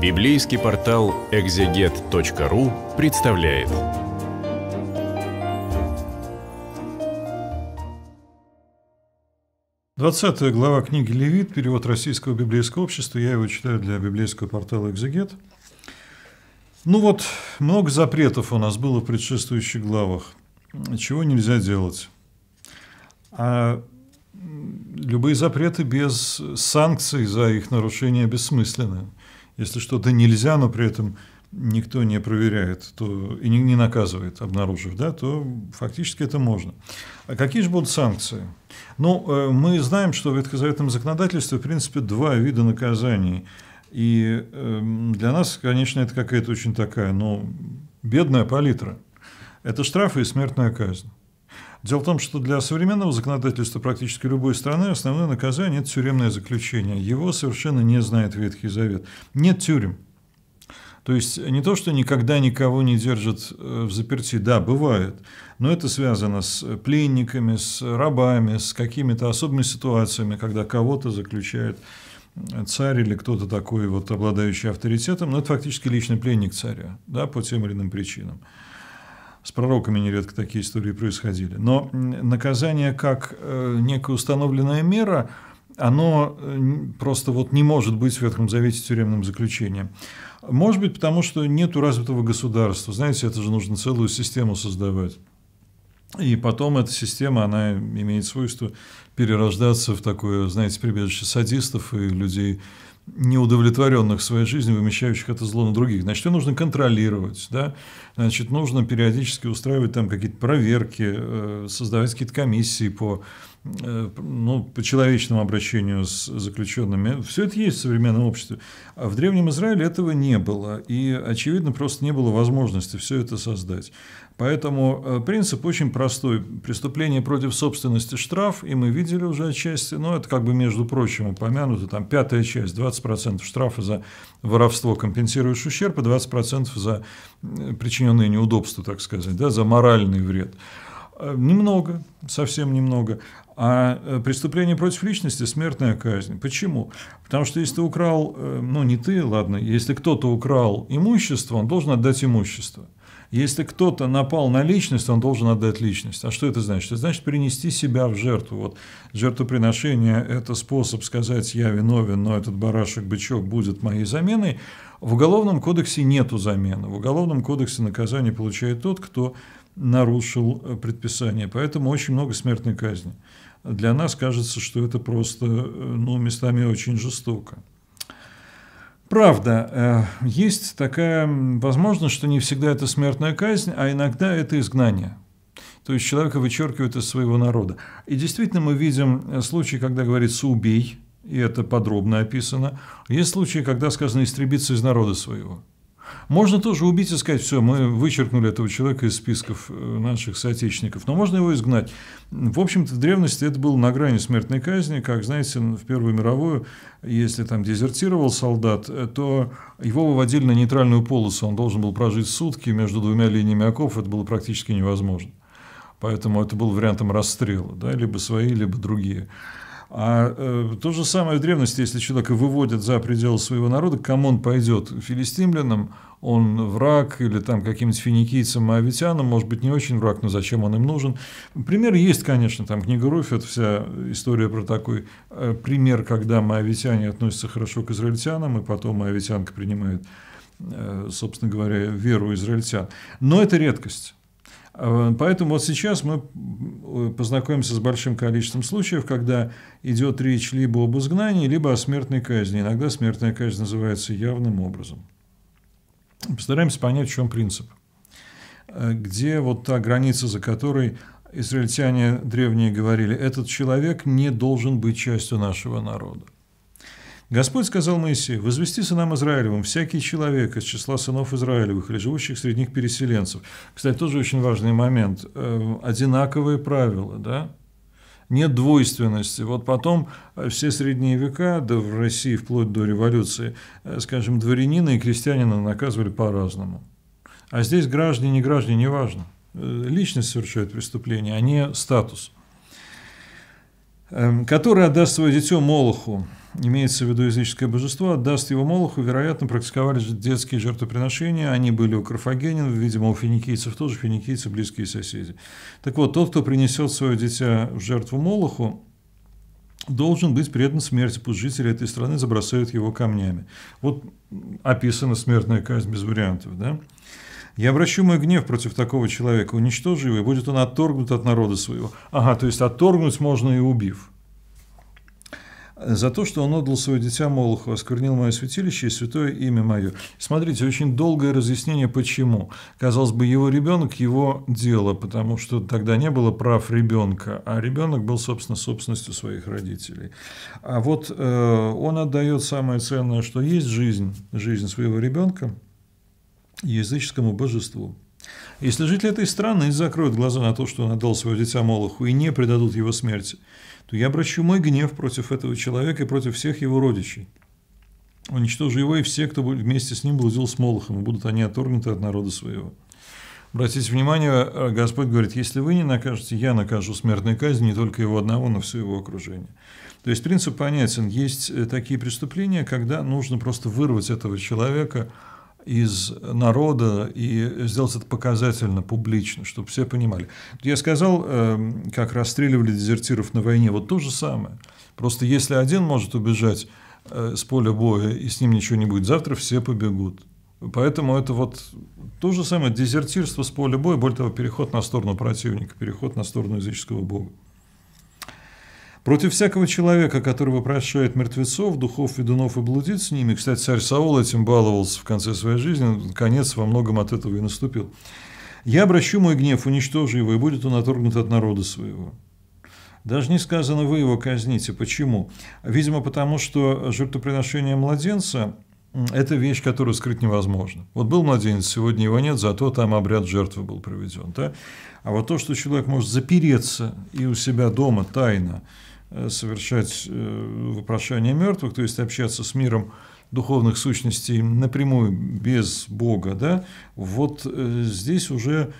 Библейский портал экзегет.ру представляет. Двадцатая глава книги «Левит», перевод Российского библейского общества. Я его читаю для библейского портала «Экзегет». Ну вот, много запретов у нас было в предшествующих главах. Чего нельзя делать. А любые запреты без санкций за их нарушение бессмысленны. Если что-то нельзя, но при этом никто не проверяет то, и не, не наказывает, обнаружив, да, то фактически это можно. А какие же будут санкции? Ну, э, мы знаем, что в ветхозаветном законодательстве, в принципе, два вида наказаний. И эм, для нас, конечно, это какая-то очень такая, ну, бедная палитра. Это штрафы и смертная казнь. Дело в том, что для современного законодательства практически любой страны основное наказание – это тюремное заключение. Его совершенно не знает Ветхий Завет. Нет тюрем. То есть не то, что никогда никого не держат э, в заперти, да, бывает, но это связано с пленниками, с рабами, с какими-то особыми ситуациями, когда кого-то заключают э, царь или кто-то такой, вот, обладающий авторитетом, но это фактически личный пленник царя, да, по тем или иным причинам. С пророками нередко такие истории происходили. Но наказание как э, некая установленная мера, оно э, просто вот не может быть в Ветхом Завете тюремным заключением. Может быть, потому что нет развитого государства. Знаете, это же нужно целую систему создавать. И потом эта система, она имеет свойство перерождаться в такое, знаете, прибежище садистов и людей, неудовлетворенных своей жизнью, вымещающих это зло на других. Значит, ее нужно контролировать, да? Значит, нужно периодически устраивать там какие-то проверки, э, создавать какие-то комиссии по Э, ну, по человечному обращению с заключенными. Все это есть в современном обществе. А в Древнем Израиле этого не было. И, очевидно, просто не было возможности все это создать. Поэтому э, принцип очень простой. Преступление против собственности – штраф, и мы видели уже отчасти, но ну, это как бы, между прочим, упомянуто, там пятая часть, 20% штрафа за воровство компенсируешь ущерб, и 20% за причиненные неудобства, так сказать, да, за моральный вред. Э, немного, совсем немного. А э, преступление против личности – смертная казнь. Почему? Потому что если ты украл, э, ну не ты, ладно, если кто-то украл имущество, он должен отдать имущество. Если кто-то напал на личность, он должен отдать личность. А что это значит? Это значит принести себя в жертву. Вот жертвоприношение – это способ сказать «я виновен, но этот барашек-бычок будет моей заменой». В Уголовном кодексе нету замены. В Уголовном кодексе наказание получает тот, кто нарушил э, предписание. Поэтому очень много смертной казни. Для нас кажется, что это просто, э, ну, местами очень жестоко. Правда, э, есть такая возможность, что не всегда это смертная казнь, а иногда это изгнание. То есть человека вычеркивают из своего народа. И действительно мы видим случаи, когда говорится «убей», и это подробно описано. Есть случаи, когда сказано «истребиться из народа своего». Можно тоже убить и сказать, все, мы вычеркнули этого человека из списков э, наших соотечественников, но можно его изгнать. В общем-то, в древности это было на грани смертной казни, как, знаете, в Первую мировую, если там дезертировал солдат, э, то его выводили на нейтральную полосу, он должен был прожить сутки между двумя линиями оков, это было практически невозможно. Поэтому это был вариантом расстрела, да, либо свои, либо другие. А э, то же самое в древности, если человека выводят за пределы своего народа, к кому он пойдет? Филистимлянам, он враг, или там каким-нибудь финикийцам, моавитянам, может быть, не очень враг, но зачем он им нужен? Пример есть, конечно, там книга Руфь, это вся история про такой э, пример, когда моавитяне относятся хорошо к израильтянам, и потом моавитянка принимает, э, собственно говоря, веру израильтян. Но это редкость. А, поэтому вот сейчас мы э, познакомимся с большим количеством случаев, когда идет речь либо об изгнании, либо о смертной казни. Иногда смертная казнь называется явным образом. Постараемся понять, в чем принцип. Э, где вот та граница, за которой израильтяне древние говорили, этот человек не должен быть частью нашего народа. Господь сказал Моисею, «Возвести сынам Израилевым всякий человек из числа сынов Израилевых или живущих среди них переселенцев». Кстати, тоже очень важный момент. Э, одинаковые правила, да? Нет двойственности. Вот потом э, все средние века, да в России вплоть до революции, э, скажем, дворянина и крестьянина наказывали по-разному. А здесь граждане, не граждане, неважно. Личность совершает преступление, а не статус. Эм, «Который отдаст свое дитё Молоху, имеется в виду языческое божество, отдаст его Молоху, вероятно, практиковались детские жертвоприношения, они были у карфагенин, видимо, у финикийцев тоже, финикийцы – близкие соседи. Так вот, тот, кто принесет свое дитя в жертву Молоху, должен быть предан смерти, пусть жители этой страны забросают его камнями. Вот описана смертная казнь без вариантов, да? Я обращу мой гнев против такого человека, уничтожу его, и будет он отторгнут от народа своего. Ага, то есть отторгнуть можно и убив за то, что он отдал свое дитя Молоху, осквернил мое святилище и святое имя мое. Смотрите, очень долгое разъяснение, почему. Казалось бы, его ребенок – его дело, потому что тогда не было прав ребенка, а ребенок был, собственно, собственностью своих родителей. А вот э, он отдает самое ценное, что есть жизнь, жизнь своего ребенка языческому божеству. Если жители этой страны закроют глаза на то, что он отдал свое дитя Молоху и не предадут его смерти, то я обращу мой гнев против этого человека и против всех его родичей. Уничтожу его и все, кто вместе с ним блудил с Молохом, и будут они отторгнуты от народа своего. Обратите внимание, э, Господь говорит, если вы не накажете, я накажу смертной казнь не только его одного, но все его окружение. То есть принцип понятен. Есть э, такие преступления, когда нужно просто вырвать этого человека из народа и сделать это показательно, публично, чтобы все понимали. Я сказал, эм, как расстреливали дезертиров на войне, вот то же самое. Просто если один может убежать э, с поля боя, и с ним ничего не будет, завтра все побегут. Поэтому это вот то же самое дезертирство с поля боя, более того, переход на сторону противника, переход на сторону языческого бога. Против всякого человека, который вопрошает мертвецов, духов, ведунов и блудит с ними, кстати, царь Саул этим баловался в конце своей жизни, конец во многом от этого и наступил. «Я обращу мой гнев, уничтожу его, и будет он отторгнут от народа своего». Даже не сказано, вы его казните. Почему? Видимо, потому что жертвоприношение младенца – это вещь, которую скрыть невозможно. Вот был младенец, сегодня его нет, зато там обряд жертвы был проведен. Да? А вот то, что человек может запереться и у себя дома тайно, Э, совершать э, вопрошание мертвых, то есть общаться с миром духовных сущностей напрямую без Бога, да, вот э, здесь уже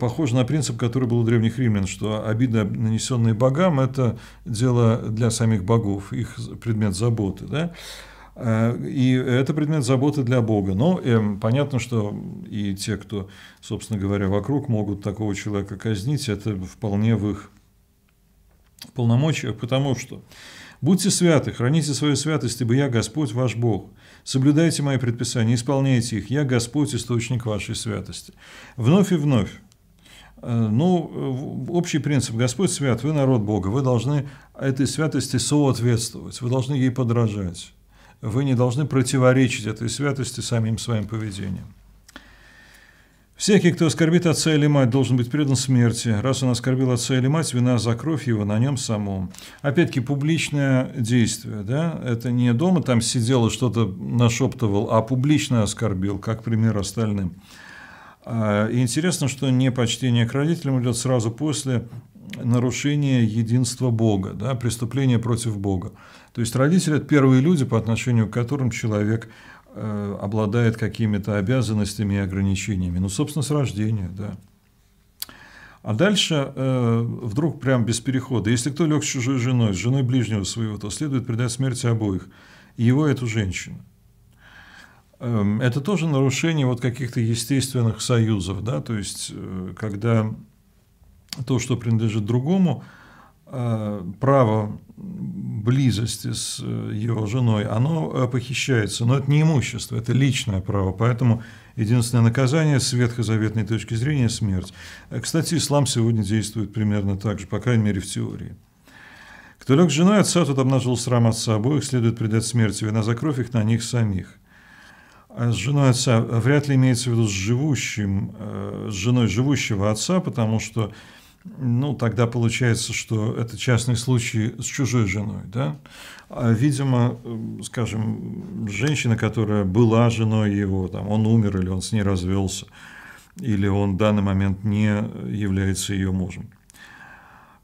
похоже на принцип, который был у древних римлян, что обида, нанесенная богам, это дело для самих богов, их предмет заботы. Да? И это предмет заботы для Бога. Но э, понятно, что и те, кто, собственно говоря, вокруг могут такого человека казнить, это вполне в их полномочиях, потому что «Будьте святы, храните свою святость, ибо я Господь ваш Бог. Соблюдайте мои предписания, исполняйте их, я Господь, источник вашей святости». Вновь и вновь. Э, ну, общий принцип. Господь свят, вы народ Бога, вы должны этой святости соответствовать, вы должны ей подражать. Вы не должны противоречить этой святости самим своим поведением. Всякий, кто оскорбит отца или мать, должен быть предан смерти. Раз он оскорбил отца или мать, вина за кровь его на нем самом. Опять-таки, публичное действие. Да? Это не дома там сидел и что-то нашептывал, а публично оскорбил, как пример остальным. А, и интересно, что непочтение к родителям идет сразу после нарушения единства Бога, да, преступление против Бога. То есть родители – это первые люди, по отношению к которым человек – Э, обладает какими-то обязанностями и ограничениями. Ну, собственно, с рождения, да. А дальше э, вдруг прям без перехода. Если кто лег с чужой женой, с женой ближнего своего, то следует предать смерти обоих. его, и эту женщину. Эм, это тоже нарушение вот каких-то естественных союзов, да, то есть, э, когда то, что принадлежит другому, Э, право близости с э, его женой, оно э, похищается, но это не имущество, это личное право, поэтому единственное наказание с ветхозаветной точки зрения – смерть. Кстати, ислам сегодня действует примерно так же, по крайней мере, в теории. Кто лег с женой отца, тот обнажил срам отца обоих, следует предать смерти, вина за кровь их на них самих. А с женой отца вряд ли имеется в виду с живущим, с женой живущего отца, потому что ну, тогда получается, что это частный случай с чужой женой, да? А, видимо, скажем, женщина, которая была женой его, там, он умер или он с ней развелся, или он в данный момент не является ее мужем.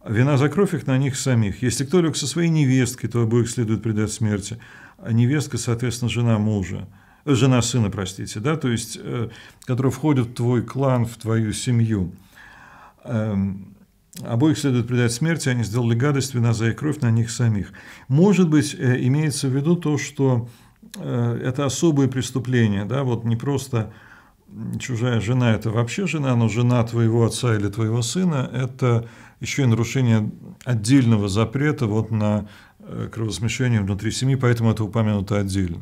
Вина за кровь их на них самих. Если кто лег со своей невесткой, то обоих следует предать смерти. А невестка, соответственно, жена мужа э, жена сына, простите, да, то есть, э, которая входит в твой клан, в твою семью – Эм, обоих следует предать смерти, они сделали гадость, вина за их кровь на них самих. Может быть, э, имеется в виду то, что э, это особые преступления, да, вот не просто чужая жена – это вообще жена, но жена твоего отца или твоего сына – это еще и нарушение отдельного запрета вот на э, кровосмещение внутри семьи, поэтому это упомянуто отдельно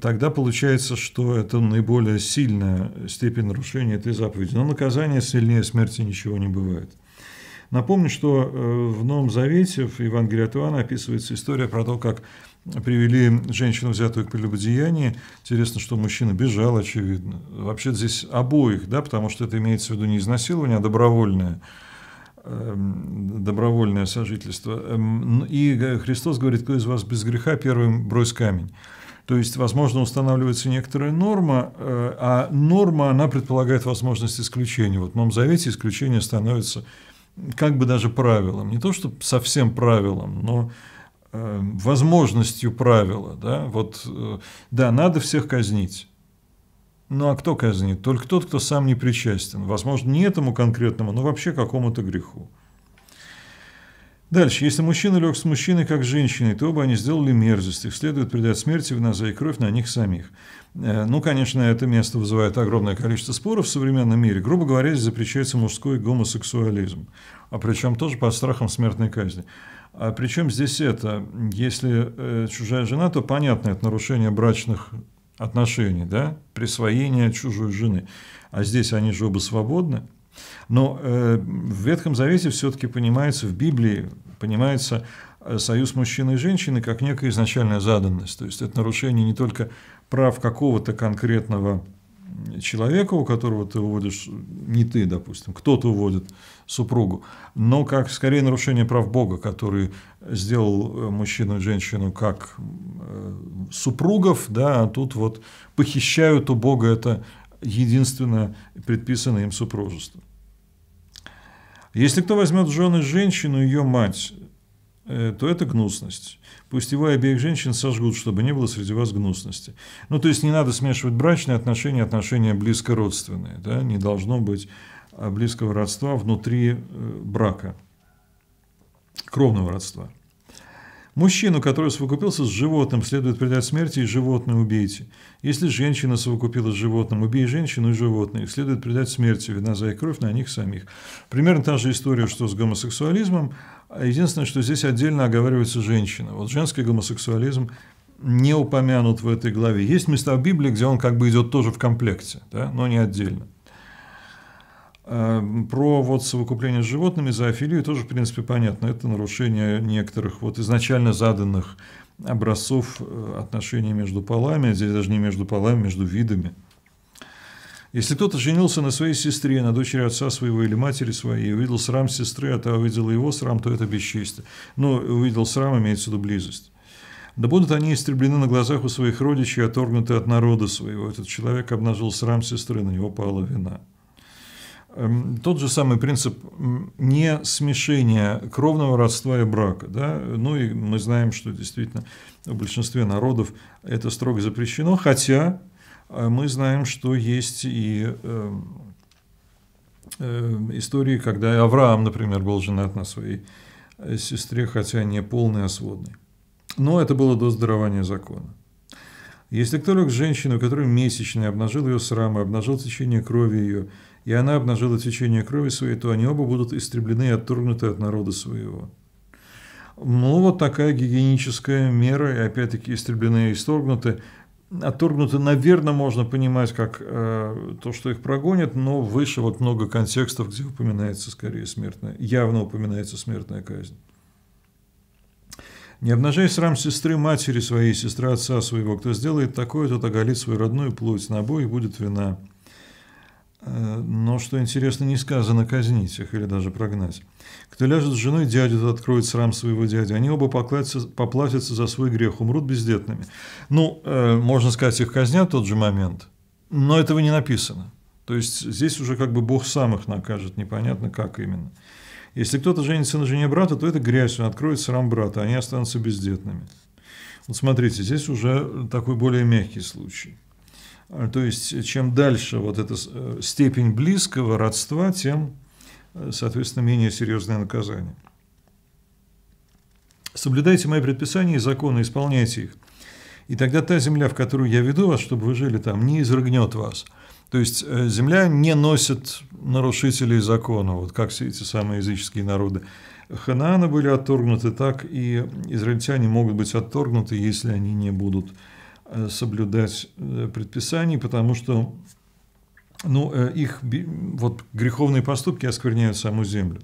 тогда получается, что это наиболее сильная степень нарушения этой заповеди. Но наказание сильнее смерти ничего не бывает. Напомню, что э, в Новом Завете, в Евангелии от Иоанна, описывается история про то, как привели женщину, взятую к прелюбодеянию. Интересно, что мужчина бежал, очевидно. Вообще здесь обоих, да, потому что это имеется в виду не изнасилование, а добровольное эм, добровольное сожительство. Эм, и Христос говорит, кто из вас без греха, первым брось камень. То есть, возможно, устанавливается некоторая норма, э, а норма, она предполагает возможность исключения. Вот в Новом Завете исключение становится как бы даже правилом. Не то, что совсем правилом, но э, возможностью правила. Да? Вот, э, да, надо всех казнить. Ну а кто казнит? Только тот, кто сам не причастен. Возможно, не этому конкретному, но вообще какому-то греху. Дальше. Если мужчина лег с мужчиной, как с женщиной, то оба они сделали мерзость. Их следует предать смерти, внося и кровь на них самих. Э, ну, конечно, это место вызывает огромное количество споров в современном мире. Грубо говоря, здесь запрещается мужской гомосексуализм. А причем тоже под страхом смертной казни. А причем здесь это, если э, чужая жена, то понятно, это нарушение брачных отношений, да, присвоение чужой жены. А здесь они же оба свободны, но э, в Ветхом Завете все-таки понимается, в Библии понимается э, союз мужчины и женщины как некая изначальная заданность. То есть это нарушение не только прав какого-то конкретного человека, у которого ты уводишь, не ты, допустим, кто-то уводит супругу, но как скорее нарушение прав Бога, который сделал э, мужчину и женщину как супругов, да, а тут вот похищают у Бога это единственное предписанное им супружество. Если кто возьмет в жены женщину, ее мать, э, то это гнусность. Пусть его и обеих женщин сожгут, чтобы не было среди вас гнусности. Ну, то есть не надо смешивать брачные отношения, отношения близкородственные. Да? Не должно быть а, близкого родства внутри э, брака, кровного родства. Мужчину, который совокупился с животным, следует предать смерти и животное убейте. Если женщина совокупилась с животным, убей женщину и животное. Их следует предать смерти, вина за их кровь на них самих. Примерно та же история, что с гомосексуализмом. Единственное, что здесь отдельно оговаривается женщина. Вот женский гомосексуализм не упомянут в этой главе. Есть места в Библии, где он как бы идет тоже в комплекте, да, но не отдельно. Эм, про вот совокупление с животными, зоофилию тоже, в принципе, понятно. Это нарушение некоторых вот изначально заданных образцов э, отношений между полами, здесь даже не между полами, между видами. Если кто-то женился на своей сестре, на дочери отца своего или матери своей, увидел срам сестры, а та увидела его срам, то это бесчестие. Но увидел срам, имеется в виду близость. Да будут они истреблены на глазах у своих родичей, оторгнуты от народа своего. Этот человек обнажил срам сестры, на него пала вина. Эм, тот же самый принцип не смешения кровного родства и брака. Да? Ну и мы знаем, что действительно в большинстве народов это строго запрещено, хотя э, мы знаем, что есть и эм, эм, истории, когда Авраам, например, был женат на своей э, сестре, хотя не полный а сводной. Но это было до здорования закона. Если кто лег женщину, которая месячная, обнажил ее срам и обнажил течение крови ее, и она обнажила течение крови своей, то они оба будут истреблены и отторгнуты от народа своего». Ну, вот такая гигиеническая мера, и опять-таки истреблены и исторгнуты. Отторгнуты, наверное, можно понимать как э, то, что их прогонят, но выше вот много контекстов, где упоминается скорее смертная, явно упоминается смертная казнь. «Не обнажай срам сестры матери своей, сестры отца своего. Кто сделает такое, тот оголит свою родную плоть, на обоих будет вина но, что интересно, не сказано казнить их или даже прогнать. Кто ляжет с женой дядю, тот откроет срам своего дяди. Они оба поплатятся, поплатятся за свой грех, умрут бездетными. Ну, э, можно сказать, их казнят в тот же момент, но этого не написано. То есть здесь уже как бы Бог сам их накажет, непонятно как именно. Если кто-то женится на жене брата, то это грязь, он откроет срам брата, они останутся бездетными. Вот смотрите, здесь уже такой более мягкий случай – а, то есть, чем дальше вот эта э, степень близкого родства, тем, э, соответственно, менее серьезное наказание. Соблюдайте мои предписания и законы, исполняйте их. И тогда та земля, в которую я веду вас, чтобы вы жили там, не изрыгнет вас. То есть э, земля не носит нарушителей закона, вот как все эти самые языческие народы. Ханааны были отторгнуты так, и израильтяне могут быть отторгнуты, если они не будут Э, соблюдать э, предписаний, потому что ну, э, их вот, греховные поступки оскверняют саму землю.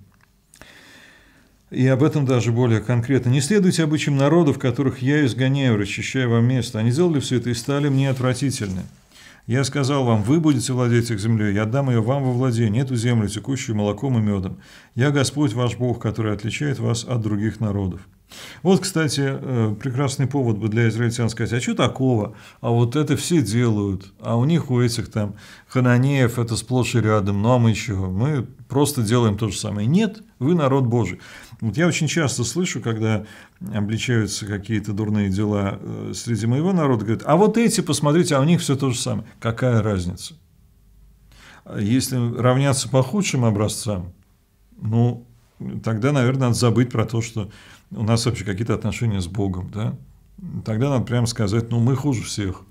И об этом даже более конкретно. «Не следуйте обычаям народов, которых я изгоняю, расчищая вам место. Они сделали все это и стали мне отвратительны. Я сказал вам, вы будете владеть их землей, я отдам ее вам во владение, эту землю, текущую молоком и медом. Я Господь ваш Бог, который отличает вас от других народов. Вот, кстати, э, прекрасный повод бы для израильтян сказать, а что такого? А вот это все делают, а у них, у этих там хананеев это сплошь и рядом, ну а мы чего? Мы просто делаем то же самое. Нет, вы народ Божий. Вот я очень часто слышу, когда обличаются какие-то дурные дела э, среди моего народа, говорят, а вот эти, посмотрите, а у них все то же самое. Какая разница? Если равняться по худшим образцам, ну, тогда, наверное, надо забыть про то, что у нас вообще какие-то отношения с Богом, да, тогда надо прямо сказать, ну, мы хуже всех.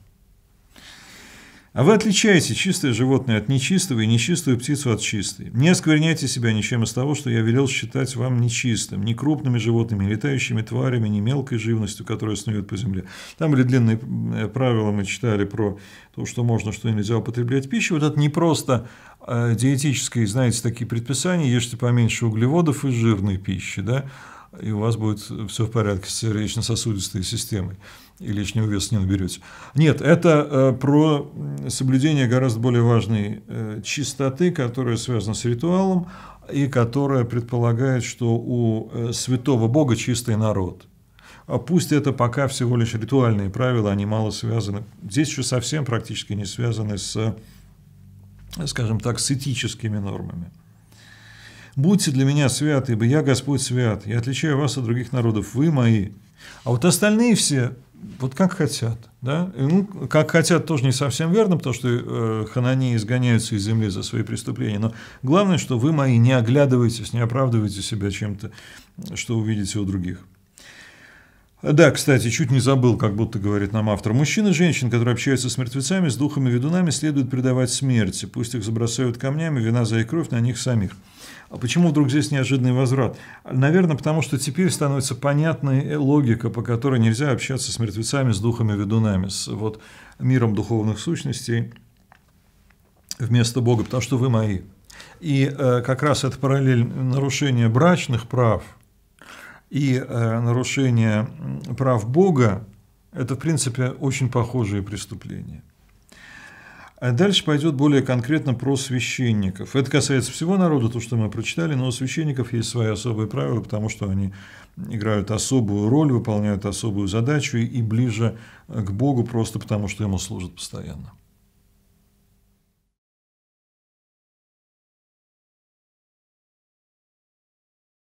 А вы отличаете чистое животное от нечистого и нечистую птицу от чистой. Не оскверняйте себя ничем из того, что я велел считать вам нечистым, не крупными животными, летающими тварями, не мелкой живностью, которая снует по земле. Там были длинные э, правила, мы читали про то, что можно, что нельзя употреблять пищу. Вот это не просто э, диетические, знаете, такие предписания, ешьте поменьше углеводов и жирной пищи, да, и у вас будет все в порядке с сердечно-сосудистой системой, и лишнего веса не наберете. Нет, это э, про соблюдение гораздо более важной э, чистоты, которая связана с ритуалом, и которая предполагает, что у э, святого Бога чистый народ. А пусть это пока всего лишь ритуальные правила, они мало связаны. Здесь еще совсем практически не связаны с, скажем так, с этическими нормами. Будьте для меня святы, ибо я Господь свят, я отличаю вас от других народов, вы мои. А вот остальные все, вот как хотят. Да? ну, как хотят, тоже не совсем верно, потому что э, хананеи изгоняются из земли за свои преступления. Но главное, что вы мои, не оглядывайтесь, не оправдывайте себя чем-то, что увидите у других. Да, кстати, чуть не забыл, как будто говорит нам автор. Мужчины, и женщин, которые общаются с мертвецами, с духами ведунами, следует предавать смерти. Пусть их забросают камнями, вина за их кровь на них самих. А почему вдруг здесь неожиданный возврат? Наверное, потому что теперь становится понятной логика, по которой нельзя общаться с мертвецами, с духами-ведунами, с вот, миром духовных сущностей вместо Бога, потому что вы мои. И э, как раз это параллель нарушения брачных прав и э, нарушения прав Бога, это, в принципе, очень похожие преступления. А дальше пойдет более конкретно про священников. Это касается всего народа, то, что мы прочитали, но у священников есть свои особые правила, потому что они играют особую роль, выполняют особую задачу и ближе к Богу просто потому, что ему служат постоянно.